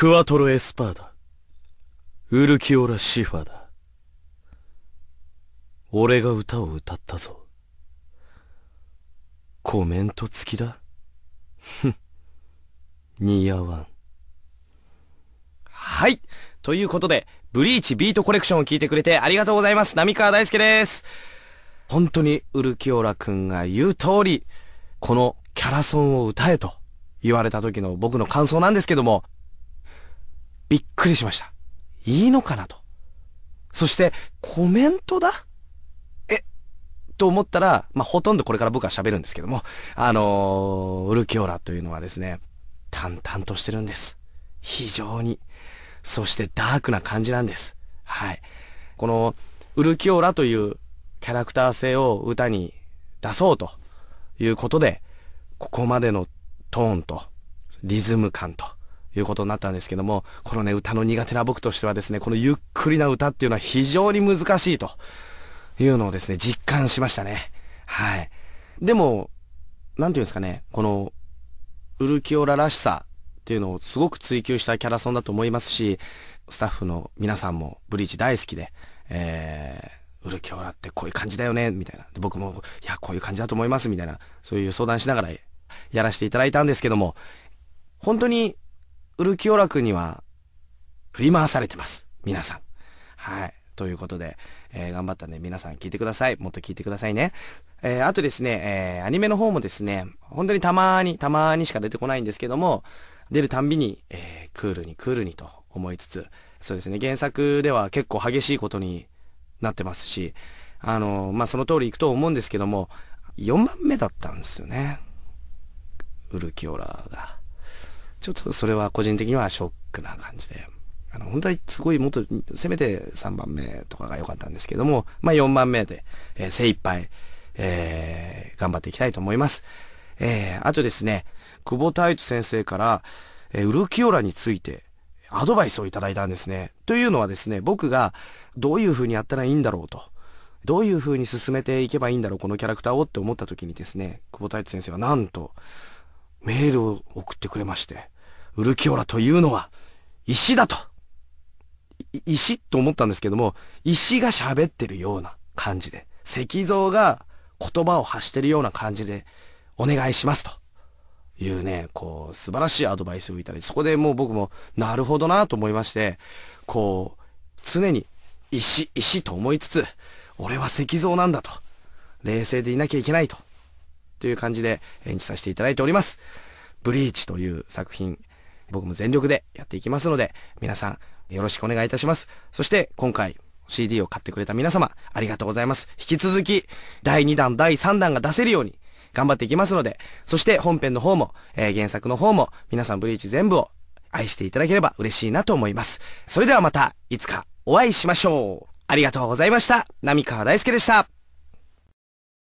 クワトロ・エスパーだ。ウルキオラ・シファだ。俺が歌を歌ったぞ。コメント付きだ。ふん。似合わん。はい。ということで、ブリーチビートコレクションを聞いてくれてありがとうございます。並川大輔です。本当にウルキオラくんが言う通り、このキャラソンを歌えと言われた時の僕の感想なんですけども、びっくりしました。いいのかなと。そして、コメントだえと思ったら、まあ、ほとんどこれから僕は喋るんですけども、あのー、ウルキオラというのはですね、淡々としてるんです。非常に。そしてダークな感じなんです。はい。この、ウルキオラというキャラクター性を歌に出そうということで、ここまでのトーンとリズム感と、いうことになったんですけども、このね、歌の苦手な僕としてはですね、このゆっくりな歌っていうのは非常に難しいというのをですね、実感しましたね。はい。でも、なんていうんですかね、この、ウルキオラらしさっていうのをすごく追求したキャラソンだと思いますし、スタッフの皆さんもブリーチ大好きで、えー、ウルキオラってこういう感じだよね、みたいな。で僕も、いや、こういう感じだと思います、みたいな。そういう相談しながらやらせていただいたんですけども、本当にウルキオラクには振り回されてます。皆さん。はい。ということで、えー、頑張ったんで皆さん聞いてください。もっと聞いてくださいね。えー、あとですね、えー、アニメの方もですね、本当にたまに、たまにしか出てこないんですけども、出るたんびに、えー、クールにクールにと思いつつ、そうですね、原作では結構激しいことになってますし、あのまあ、その通り行くと思うんですけども、4番目だったんですよね。ウルキオラが。ちょっとそれは個人的にはショックな感じで。あの、本当はすごいもっと、せめて3番目とかが良かったんですけども、まあ4番目で、えー、精一杯、えー、頑張っていきたいと思います。えー、あとですね、久保太一先生から、えー、ウルキオラについてアドバイスをいただいたんですね。というのはですね、僕がどういう風にやったらいいんだろうと。どういう風に進めていけばいいんだろう、このキャラクターをって思った時にですね、久保太一先生はなんと、メールを送ってくれまして、ウルキオラというのは、石だと。石と思ったんですけども、石が喋ってるような感じで、石像が言葉を発してるような感じで、お願いしますと。いうね、こう、素晴らしいアドバイスをいただいて、そこでもう僕も、なるほどなと思いまして、こう、常に、石、石と思いつつ、俺は石像なんだと。冷静でいなきゃいけないと。という感じで演じさせていただいております。ブリーチという作品、僕も全力でやっていきますので、皆さんよろしくお願いいたします。そして今回 CD を買ってくれた皆様、ありがとうございます。引き続き、第2弾、第3弾が出せるように、頑張っていきますので、そして本編の方も、えー、原作の方も、皆さんブリーチ全部を愛していただければ嬉しいなと思います。それではまた、いつかお会いしましょう。ありがとうございました。波川大輔でした。